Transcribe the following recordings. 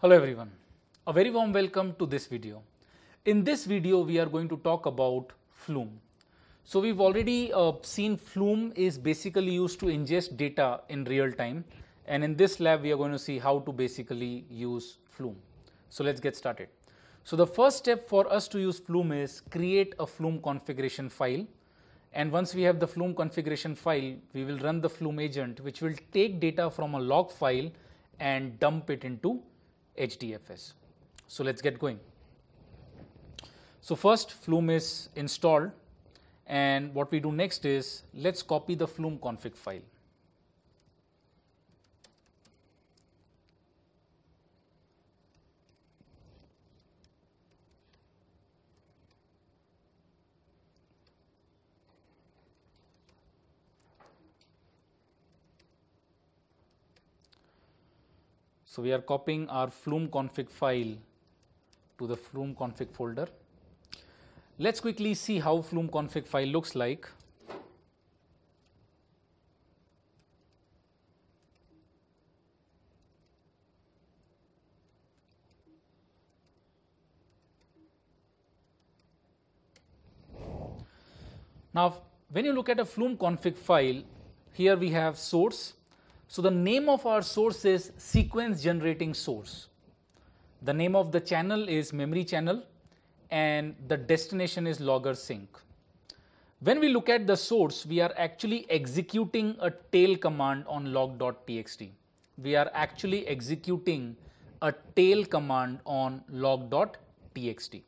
Hello everyone, a very warm welcome to this video. In this video, we are going to talk about Flume. So we've already uh, seen Flume is basically used to ingest data in real time and in this lab we are going to see how to basically use Flume. So let's get started. So the first step for us to use Flume is create a Flume configuration file and once we have the Flume configuration file, we will run the Flume agent which will take data from a log file and dump it into HDFS. So let's get going. So first Flume is installed and what we do next is let's copy the Flume config file. So, we are copying our flume config file to the flume config folder. Let us quickly see how flume config file looks like. Now, when you look at a flume config file, here we have source, so the name of our source is sequence generating source. The name of the channel is memory channel and the destination is logger sync. When we look at the source, we are actually executing a tail command on log.txt. We are actually executing a tail command on log.txt.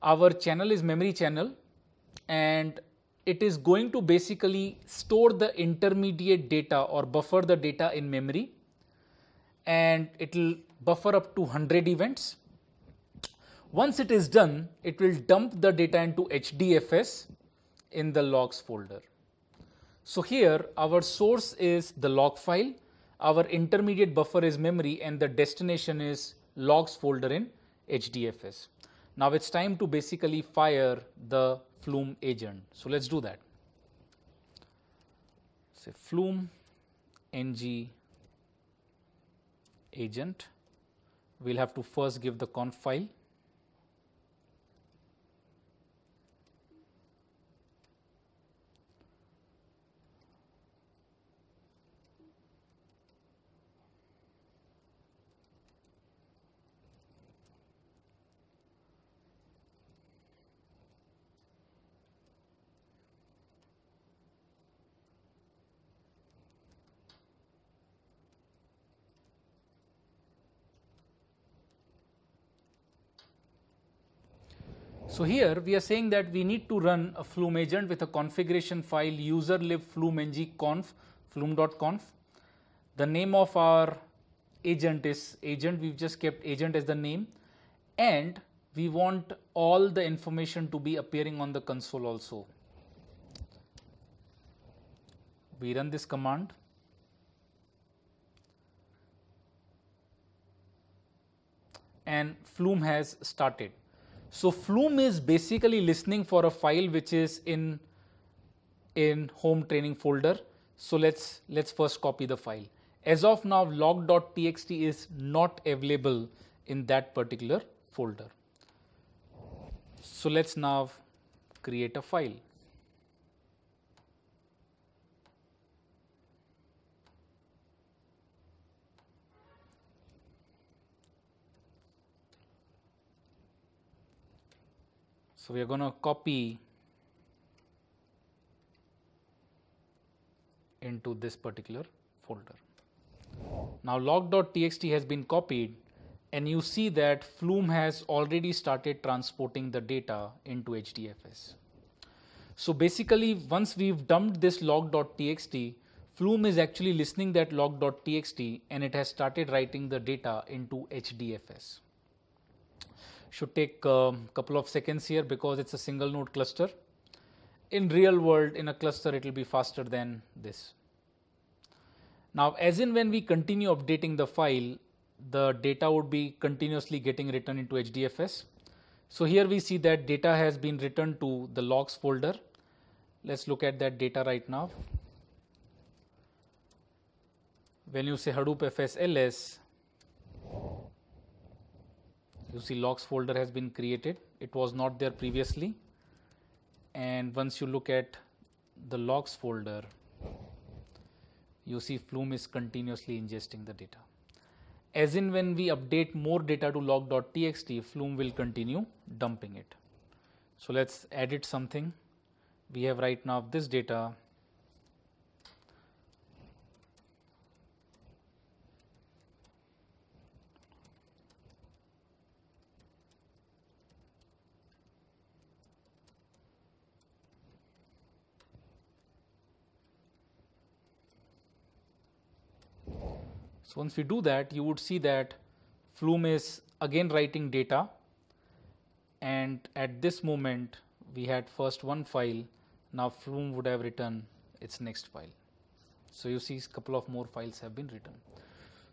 Our channel is memory channel and it is going to basically store the intermediate data or buffer the data in memory and it will buffer up to 100 events. Once it is done, it will dump the data into HDFS in the logs folder. So here our source is the log file, our intermediate buffer is memory and the destination is logs folder in HDFS. Now it's time to basically fire the flume agent. So let's do that. Say flume ng agent. We'll have to first give the conf file So here we are saying that we need to run a flume agent with a configuration file user lib flume-ng-conf flume.conf. The name of our agent is agent, we've just kept agent as the name and we want all the information to be appearing on the console also. We run this command. and flume has started. So Flume is basically listening for a file which is in, in home training folder. So let's, let's first copy the file. As of now, log.txt is not available in that particular folder. So let's now create a file. So we are going to copy into this particular folder. Now log.txt has been copied and you see that Flume has already started transporting the data into HDFS. So basically once we've dumped this log.txt, Flume is actually listening that log.txt and it has started writing the data into HDFS should take a couple of seconds here because it's a single node cluster. In real world in a cluster it will be faster than this. Now as in when we continue updating the file the data would be continuously getting written into HDFS. So here we see that data has been written to the logs folder. Let's look at that data right now. When you say Hadoop FS LS you see logs folder has been created it was not there previously and once you look at the logs folder you see flume is continuously ingesting the data as in when we update more data to log.txt flume will continue dumping it so let's edit something we have right now this data So, once we do that you would see that Flume is again writing data and at this moment we had first one file now Flume would have written its next file. So, you see a couple of more files have been written.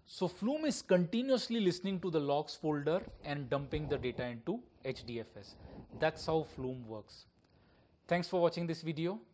So, Flume is continuously listening to the logs folder and dumping the data into HDFS. That's how Flume works. Thanks for watching this video.